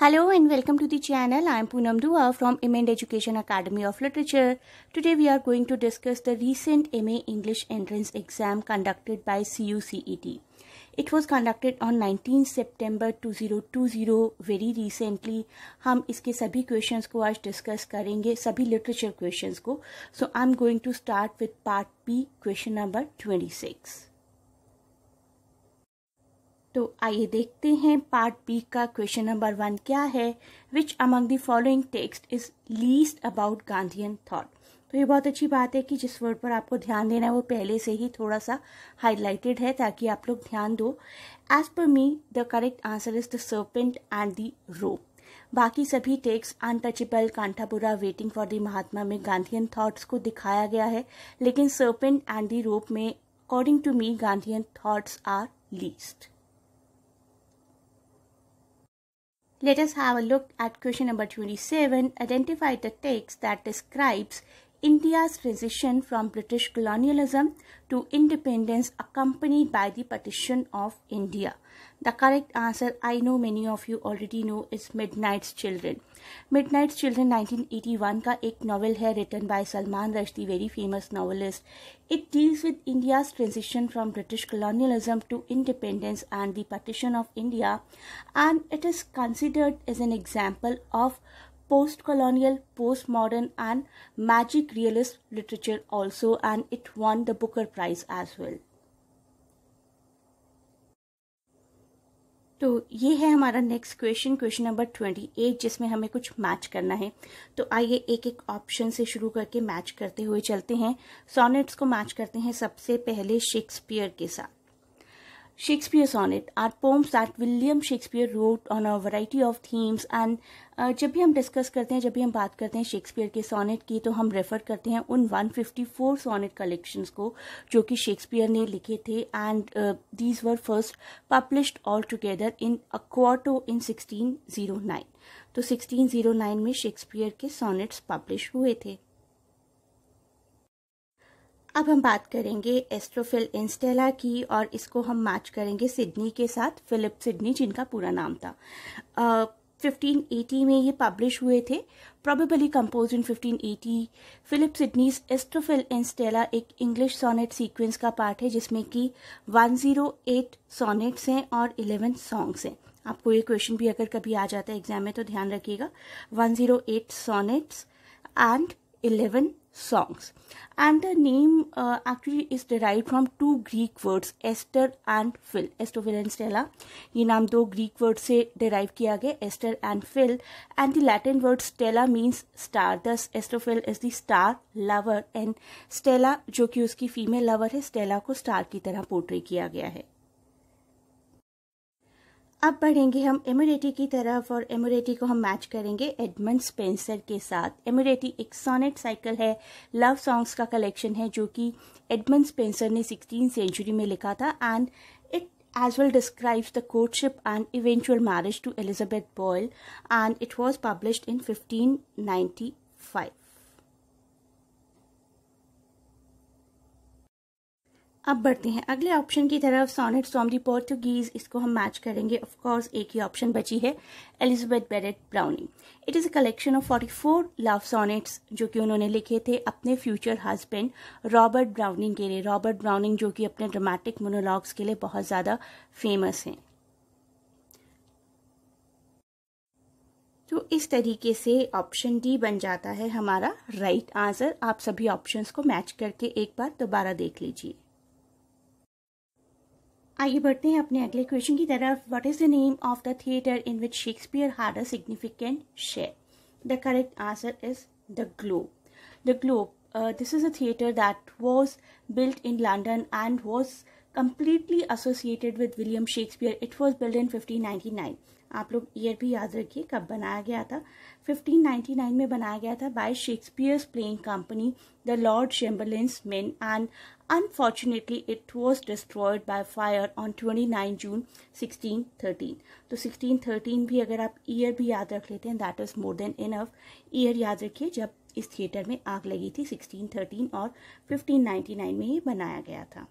Hello and welcome to the channel. I am Poonam Dua from MND Education Academy of Literature. Today we are going to discuss the recent MA English entrance exam conducted by CUCET. It was conducted on 19 September 2020 very recently. हम इसके सभी questions को आज discuss करेंगे सभी literature questions को. So I am going to start with part B question number 26. तो आइए देखते हैं पार्ट बी का क्वेश्चन नंबर वन क्या है which among the following text is least about Gandhian thought तो ये बहुत अच्छी बात है कि जिस वर्ड पर आपको ध्यान देना है वो पहले से ही थोड़ा सा हाईलाइटेड है ताकि आप लोग ध्यान दो as per me the correct answer is the serpent and the rope बाकी सभी texts untouchable Kanthapura waiting for the Mahatma में गांधीयन थॉट्स को दिखाया गया है लेकिन सर्पेंट एंड दी रोप में according to me Gandhian thoughts are least Let us have a look at question number 27. Identify the text that describes India's transition from British colonialism to independence accompanied by the partition of India. The correct answer, I know many of you already know, is Midnight's Children. Midnight's Children 1981 का एक novel है written by Salman Rushdie very famous novelist It deals with India's transition from British colonialism to independence and the partition of India, and it is considered as an example of post colonial, post-modern, and magic realist literature, also, and it won the Booker Prize as well. तो ये है हमारा next question question number twenty eight जिसमें हमें कुछ match करना है तो आइए एक एक ऑप्शन से शुरू करके मैच करते हुए चलते हैं सोनेट्स को मैच करते हैं सबसे पहले शेक्सपियर के साथ Shakespeare sonnet are poems that William Shakespeare wrote on a variety of themes and जब भी हम डिस्कस करते हैं जब भी हम बात करते हैं शेक्सपियर के सॉनेट की तो हम रेफर करते हैं उन 154 सॉनेट कलेक्शन को जो कि शेक्सपियर ने लिखे थे and these were first published all together in a quarto in sixteen zero nine तो सिक्सटीन जीरो नाइन में शेक्सपियर के सॉनेट्स पब्लिश हुए थे अब हम बात करेंगे एस्ट्रोफिल इंस्टेला की और इसको हम मैच करेंगे सिडनी के साथ फिलिप सिडनी जिनका पूरा नाम था uh, एटी में ये पब्लिश हुए थे probably compose in fifteen eighty Philip Sidney's Astrophil and Stella एक इंग्लिश सोनेट सीक्वेंस का पार्ट है जिसमें कि 108 सोनेट्स हैं और 11 सॉन्ग्स हैं आपको ये क्वेश्चन भी अगर कभी आ जाता है एग्जाम में तो ध्यान रखिएगा 108 sonnets and eleven songs and the name uh, actually is derived from two greek words esther and phil Esther Phil and stella ये नाम दो greek words से derive किया गया esther and phil and the latin word stella means star thus Esther Phil is the star lover and stella जो कि उसकी female lover है stella को star की तरह portray किया गया है अब बढ़ेंगे हम एमोरेटी की तरफ और एमोरेटी को हम मैच करेंगे एडमंड स्पेंसर के साथ एमोरेटी एक सोनेट साइकिल है लव सॉन्ग्स का कलेक्शन है जो कि एडमंड स्पेंसर ने सिक्सटीन सेंचुरी में लिखा था and it as describes the courtship and eventual marriage to Elizabeth Boyle and it was publish in fifteen ninety five अब बढ़ते हैं अगले ऑप्शन की तरफ सोनेट फ्रॉम दी पोर्टुगीज इसको हम मैच करेंगे ऑफ कोर्स एक ही ऑप्शन बची है Elizabeth Barrett Browning it is a collection of 44 love sonnets जो कि उन्होंने लिखे थे अपने फ्यूचर हस्बैंड रॉबर्ट ब्राउनिंग के लिए रॉबर्ट ब्राउनिंग जो कि अपने ड्रामेटिक मोनोलॉग्स के लिए बहुत ज़्यादा फेमस हैं तो इस तरीके से ऑप्शन डी बन जाता है हमारा राइट right आंसर आप सभी ऑप्शंस को मैच करके एक बार दोबारा देख लीजिए आइए बढ़ते हैं अपने अगले क्वेश्चन की तरफ what is the name of the theatre in which Shakespeare had a significant share the correct answer is the Globe the Globe this is a theatre that was built in London and was completely associated with William Shakespeare it was build in fifteen ninety nine आप लोग year भी याद रखिए कब बनाया गया था 1599 में बनाया गया था by Shakespeare's playing company the Lord Chamberlain's Men and unfortunately it was destroyed by fire on 29 June 1613 तो 1613 भी अगर आप ईयर भी याद रख लेते हैं that is more than enough year याद रखिए जब इस थिएटर में आग लगी थी 1613 और 1599 में ये बनाया गया था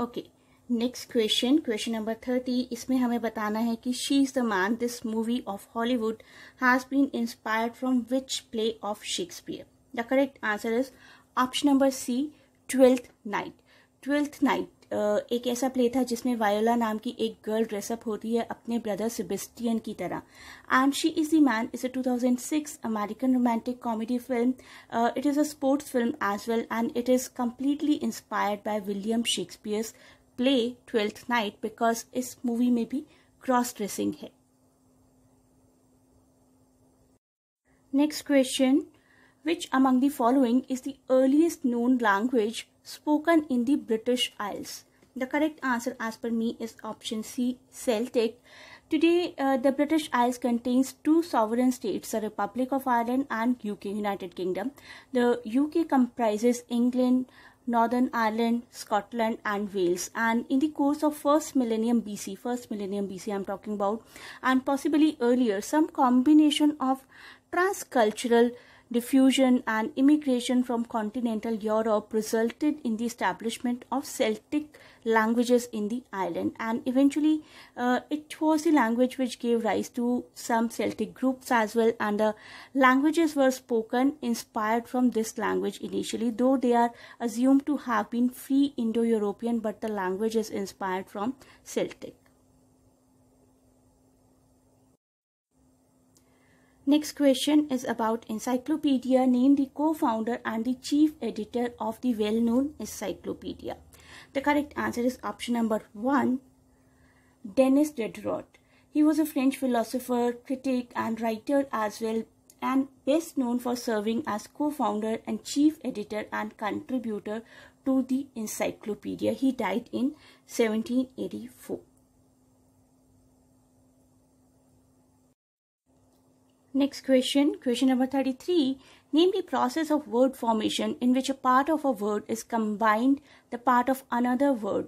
okay okay. Next question question number thirty इसमें हमें बताना है कि she is the man this movie of Hollywood has been inspired from which play of Shakespeare the correct answer is option number C Twelfth Night Twelfth Night एक ऐसा play था जिसमें voila नाम की एक गर्ल ड्रेसअप होती है अपने ब्रदर सिबिस्टियन की तरह and she is the man is a 2006 American romantic comedy film it is a sports film as well and it is completely inspired by William Shakespeare's play Twelfth Night because इस movie maybe cross dressing. Dressing है next Which among the following is the earliest known language spoken in the British Isles? The correct answer, as per me, is option C Celtic. Today, uh, the British Isles contains two sovereign states, the Republic of Ireland and UK, United Kingdom. The UK comprises England, Northern Ireland, Scotland and Wales and in the course of first millennium BC, first millennium BC I'm talking about and possibly earlier some combination of transcultural diffusion and immigration from continental Europe resulted in the establishment of Celtic languages in the island and eventually uh, it was the language which gave rise to some Celtic groups as well and the languages were spoken inspired from this language initially though they are assumed to have been free Indo-European but the language is inspired from Celtic. Next question is about encyclopedia. Name the co-founder and the chief editor of the well-known encyclopedia. The correct answer is option number 1, Denis Diderot. He was a French philosopher, critic and writer as well and best known for serving as co-founder and chief editor and contributor to the encyclopedia. He died in 1784. Next question, question number 33. Name the process of word formation in which a part of a word is combined the part of another word.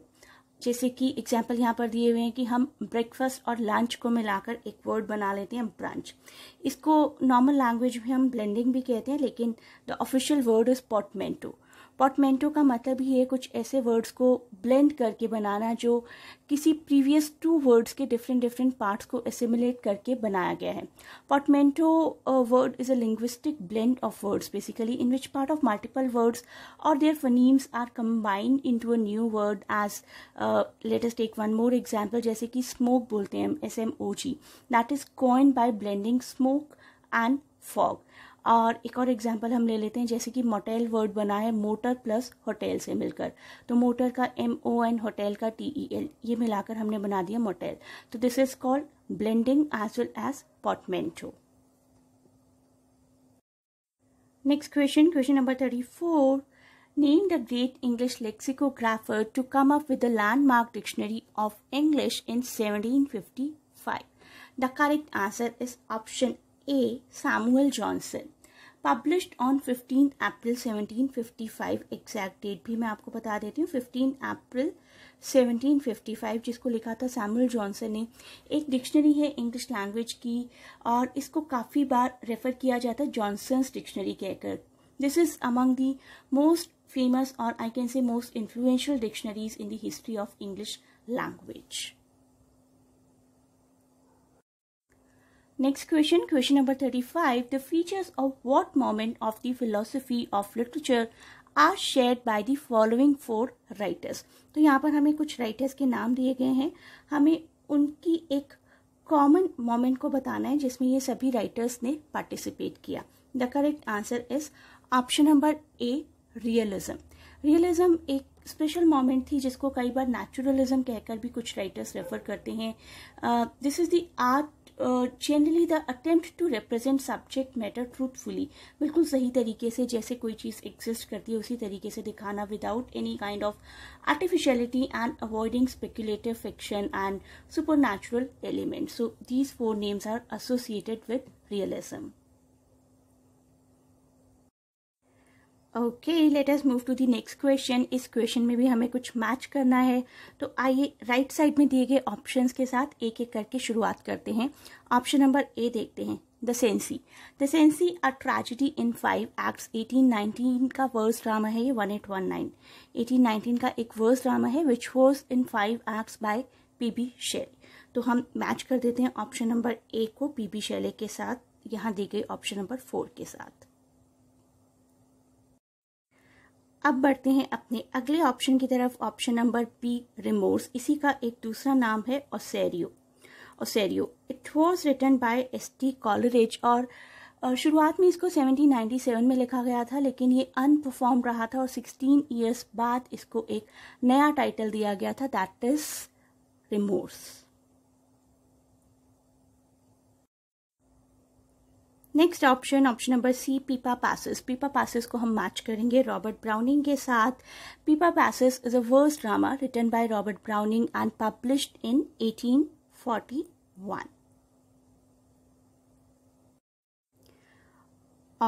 जैसे कि example यहाँ पर दिए हुए हैं कि हम breakfast और लंच को मिलाकर एक वर्ड बना लेते हैं ब्रांच इसको नॉर्मल लैंग्वेज में हम ब्लेंडिंग भी कहते हैं लेकिन the official word is portmanteau portmanteau का मतलब ही है कुछ ऐसे वर्ड्स को ब्लेंड करके बनाना जो किसी प्रीवियस टू वर्ड्स के डिफरेंट डिफरेंट पार्ट्स को एसिमुलेट करके बनाया गया है portmanteau word is a linguistic blend of words basically in which part of multiple words और their phonemes are combined into a new word as latest एक one more example जैसे कि smog बोलते हैं S M O G that is coin by blending smoke and fog और एक और example हम ले लेते हैं जैसे कि मोटेल वर्ड बना है मोटर प्लस होटेल से मिलकर तो मोटर का एम ओ एन होटेल का टी ई एल ये मिलाकर हमने बना दिया मोटेल तो this is called blending as well as portmanteau next question question number thirty four great English lexicographer to come up with the landmark dictionary of English in seventeen fifty five the correct answer is option A Samuel Johnson published on 15 April 1755 exact date भी मैं आपको बता देती हूँ 15 April 1755 जिसको लिखा था Samuel Johnson ने एक डिक्शनरी है इंग्लिश लैंग्वेज की और इसको काफ़ी बार रेफर किया जाता है जॉनसन्स डिक्शनरी कहकर this is among the most famous और I can say most influential dictionaries in the history of English language Next question, question number 35. The features of what moment of the philosophy of literature are share by the following four writers तो यहाँ पर हमें कुछ writers के नाम दिए गए हैं हमें उनकी एक कॉमन मोमेंट को बताना है जिसमें ये सभी राइटर्स ने पार्टिसिपेट किया the correct answer is option number A realism realism एक स्पेशल मोमेंट थी जिसको कई बार नेचुरलिज्म कहकर भी कुछ राइटर्स रेफर करते हैं this is the art uh, generally the attempt to represent subject matter truthfully बिल्कुल सही तरीके से जैसे कोई चीज़ एग्जिस्ट करती है उसी तरीके से दिखाना without any kind of artificiality and avoiding speculative fiction and supernatural element so these four names are associated with realism okay let us move to the next question इस क्वेश्चन में भी हमें कुछ मैच करना है तो आइए right side में दिए गए ऑप्शंस के साथ एक एक करके शुरुआत करते हैं ऑप्शन नंबर ए देखते हैं the Cenci the Cenci a tragedy in five acts 1819 का वर्स ड्रामा है ये 1819 1819 का एक वर्स ड्रामा है which was in five acts by P B तो हम मैच कर देते हैं ऑप्शन नंबर ए को पी बी शेले के साथ यहाँ दी गई ऑप्शन नंबर फोर के साथ अब बढ़ते हैं अपने अगले ऑप्शन की तरफ ऑप्शन नंबर पी रिमोर्स इसी का एक दूसरा नाम है Osorio Osorio it was written by S T Coleridge और शुरुआत में इसको 1797 में लिखा गया था लेकिन ये अनपरफॉर्म रहा था और 16 ईयर्स बाद इसको एक नया टाइटल दिया गया था that is remorse next option option number C Pippa Passes पीपा पैसेस को हम मैच करेंगे रॉबर्ट ब्राउनिंग के साथ Pippa Passes is a verse drama written by Robert Browning and published in 1841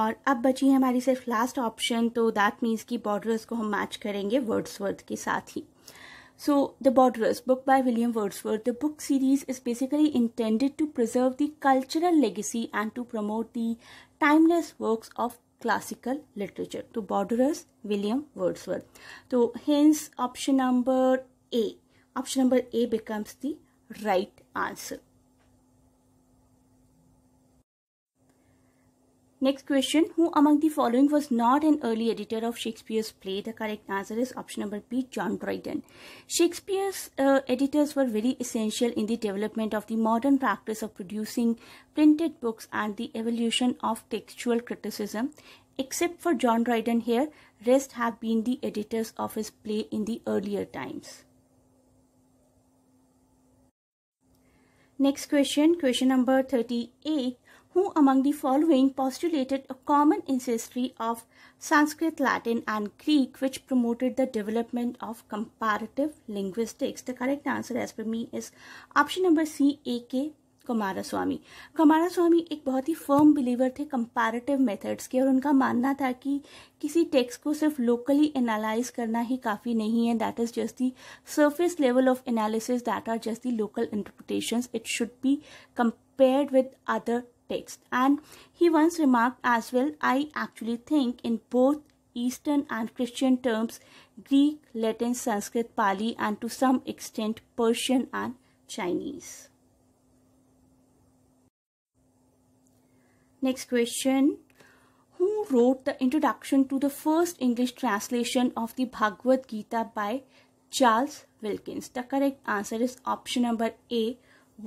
और अब बची है हमारी सिर्फ लास्ट ऑप्शन तो दैट मीन्स की बॉर्डर्स को हम मैच करेंगे वर्ड्सवर्थ के साथ ही So, The Borderers, book by William Wordsworth, the book series is basically intended to preserve the cultural legacy and to promote the timeless works of classical literature. The Borderers, William Wordsworth. So, hence option number A. Option number A becomes the right answer. Next question Who among the following was not an early editor of Shakespeare's play? The correct answer is option number B, John Dryden. Shakespeare's uh, editors were very essential in the development of the modern practice of producing printed books and the evolution of textual criticism. Except for John Dryden here, rest have been the editors of his play in the earlier times. Next question, question number 38. who among the following postulated a common ancestry of Sanskrit, Latin, and Greek, which promoted the development of comparative linguistics? The correct answer, as per me, is option number C, A.K. Kumara स्वामी कुमारा स्वामी एक बहुत ही firm believer थे comparative methods के और उनका मानना था कि किसी टेक्स्ट को सिर्फ लोकली एनालाइज करना ही काफ़ी नहीं है that is just the surface level of analysis that are just the local interpretations it should be compared with other text. And he once remarked as well I actually think in both Eastern and Christian terms Greek, Latin, Sanskrit, Pali, and to some extent Persian and Chinese. Next question Who wrote the introduction to the first English translation of the Bhagavad Gita by Charles Wilkins? The correct answer is option number A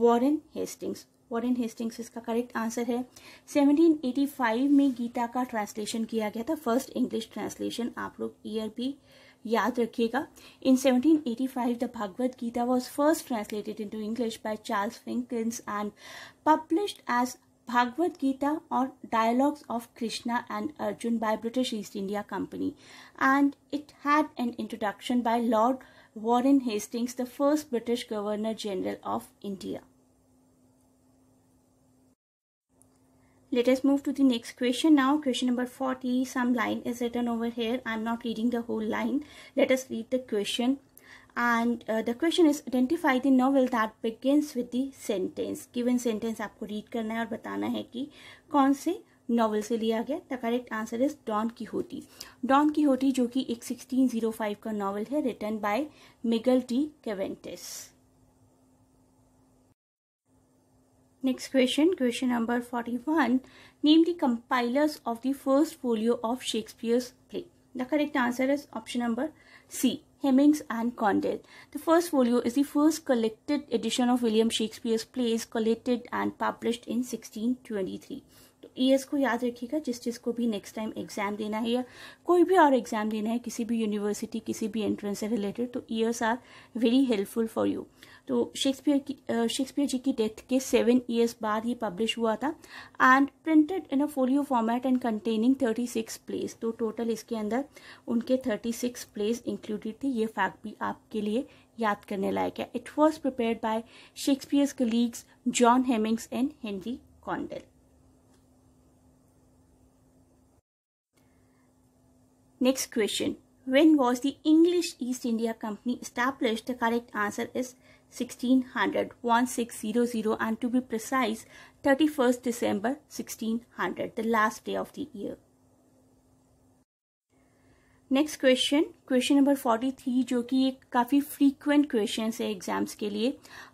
Warren Hastings. Warren Hastings इसका correct answer है 1785 में गीता का translation किया गया था first English translation आप लोग year भी याद रखिएगा in 1785 the Bhagavad Gita was first translated into English by Charles Finkins and published as Bhagavad Gita or dialogues of Krishna and Arjun by British East India Company and it had an introduction by Lord Warren Hastings the first British governor general of India let us move to the next question now question number 40 some line is written over here i'm not reading the whole line let us read the question and uh, the question is identify the novel that begins with the sentence given sentence aapko read karna hai aur batana hai ki kaun se novel से लिया गया the correct answer is Don Quixote don की होटी जो कि एक 1605 का novel है written by Miguel de Cervantes Next question, question number 41. Name the compilers of the first folio of Shakespeare's play. The correct answer is option number C. Hemings and Condell. The first folio is the first collected edition of William Shakespeare's plays collected and published in 1623. ईएस e को याद रखिएगा जिस चीज़ को भी next time exam देना है या कोई भी और एग्जाम देना है किसी भी यूनिवर्सिटी किसी भी एंट्रेंस से रिलेटेड तो years are very helpful for you तो शेक्सपियर की शेक्सपियर जी की डेथ के सेवन ईयर्स बाद ये पब्लिश हुआ था and printed in a folio format and containing thirty six plays तो टोटल इसके अंदर उनके थर्टी सिक्स प्लेस इंक्लूडेड थी ये फैक्ट भी आपके लिए याद करने लायक है it was prepared by Shakespeare's colleagues John Heminges and Henry Condell Next question. When was the English East India Company established? The correct answer is 1600, 1600 and to be precise, 31st December 1600, the last day of the year. Next question, question number 43, which is a frequent question for exams.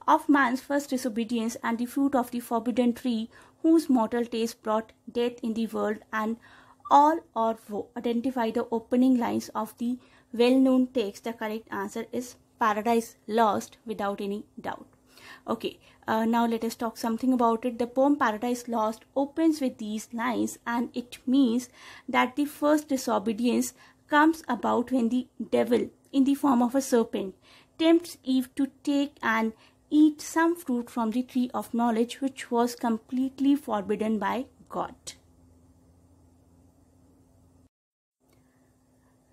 Of man's first disobedience and the fruit of the forbidden tree, whose mortal taste brought death in the world and all or wo. Identify the opening lines of the well-known text. The correct answer is Paradise Lost without any doubt. Okay, uh, now let us talk something about it. The poem Paradise Lost opens with these lines and it means that the first disobedience comes about when the devil, in the form of a serpent, tempts Eve to take and eat some fruit from the tree of knowledge which was completely forbidden by God.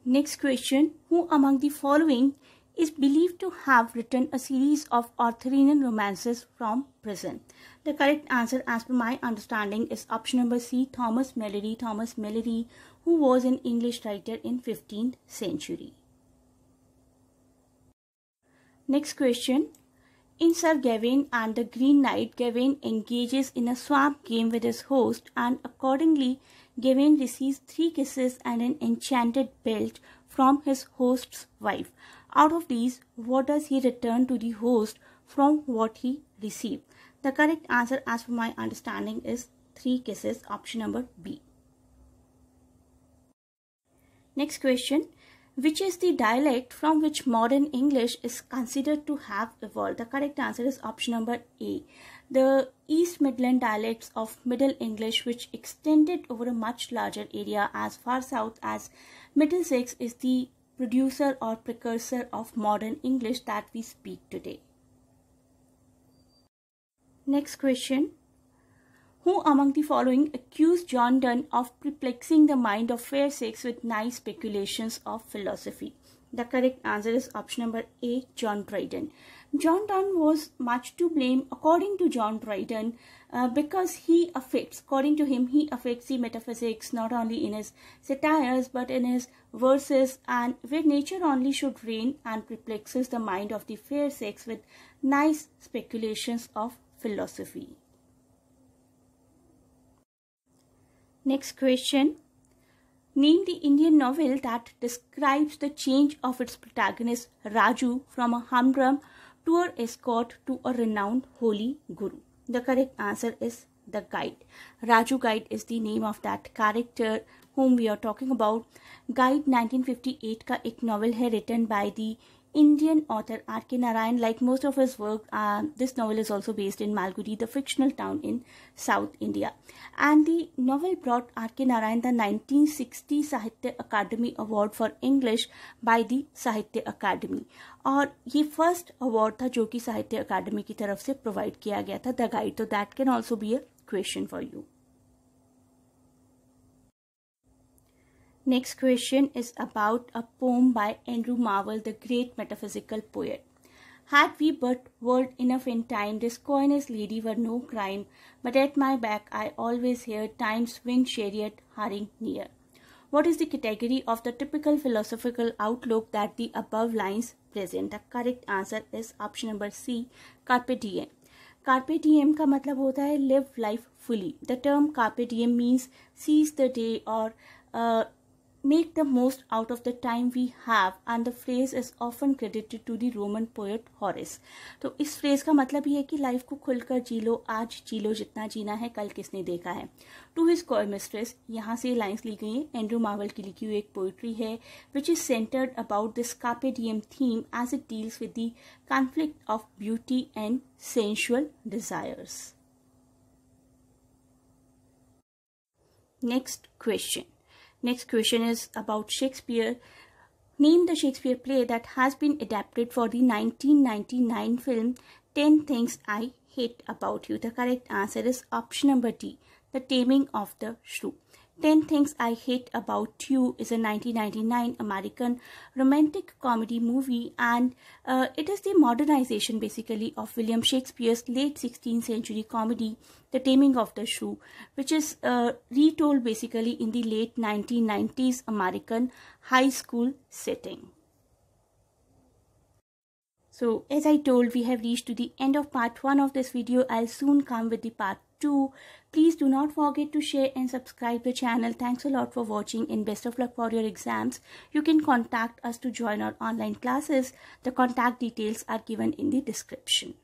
Next question Who among the following is believed to have written a series of Arthurian romances from prison? The correct answer, as per my understanding, is option number C Thomas Melery. Thomas Melody, who was an English writer in 15th century. Next question in Sir Gawain and the Green Knight, Gawain engages in a swamp game with his host and accordingly Gawain receives three kisses and an enchanted belt from his host's wife. Out of these, what does he return to the host from what he received? The correct answer, as per my understanding, is three kisses, option number B. Next question Which is the dialect from which modern English is considered to have evolved? The correct answer is option number A the East Midland dialects of Middle English, which extended over a much larger area as far south as Middlesex, is the producer or precursor of modern English that we speak today. Next question Who among the following accused John Donne of perplexing the mind of fair sex with nice speculations of philosophy? The correct answer is option number A, John Dryden. John Donne was much to blame according to John Dryden uh, because he affects, according to him, he affects the metaphysics not only in his satires but in his verses and where nature only should reign and perplexes the mind of the fair sex with nice speculations of philosophy. Next question Name the Indian novel that describes the change of its protagonist Raju from a humdrum tour escort to a renowned holy guru. The correct answer is The Guide. Raju Guide is the name of that character whom we are talking about. Guide 1958 का एक novel है written by the Indian author R.K. Narayan, like most of his work, uh, this novel is also based in Malgudi, the fictional town in South India. And the novel brought R.K. Narayan the 1960 Sahitya Academy Award for English by the Sahitya Academy. और ये first award था जो कि साहित्य अकादमी की तरफ से provide किया गया था द गाइड तो that can also be a question for you Next question is about a poem by Andrew Marvell, the great metaphysical poet. Had we but world enough in time, this coyness lady were no crime, but at my back I always hear time's winged chariot hurrying near. What is the category of the typical philosophical outlook that the above lines present? The correct answer is option number C, carpe diem. Carpe diem का मतलब होता है live life fully the term carpe diem means seize the day और make the most out of the time we have and the phrase is often credited to the Roman poet Horace. तो इस phrase का मतलब ये है कि life को खुलकर जी लो आज जी लो जितना जीना है कल किसने देखा है टू हिज कॉय मिस्ट्रेस यहाँ से लाइन्स ली गई हैं एंड्रू मार्वल की लिखी हुई एक पोइट्री है which is centred about this carpe diem theme as it deals with the conflict of beauty and sensual desires next question Next question is about Shakespeare. Name the Shakespeare play that has been adapted for the 1999 film 10 Things I Hate About You. The correct answer is option number D, The Taming of the Shrew. 10 Things I Hate About You is a 1999 American romantic comedy movie and uh, it is the modernization basically of William Shakespeare's late 16th century comedy The Taming of the Shrew which is uh, retold basically in the late 1990s American high school setting. So as I told we have reached to the end of part 1 of this video. I'll soon come with the part 2 Please do not forget to share and subscribe the channel. Thanks a lot for watching and best of luck for your exams. You can contact us to join our online classes. The contact details are given in the description.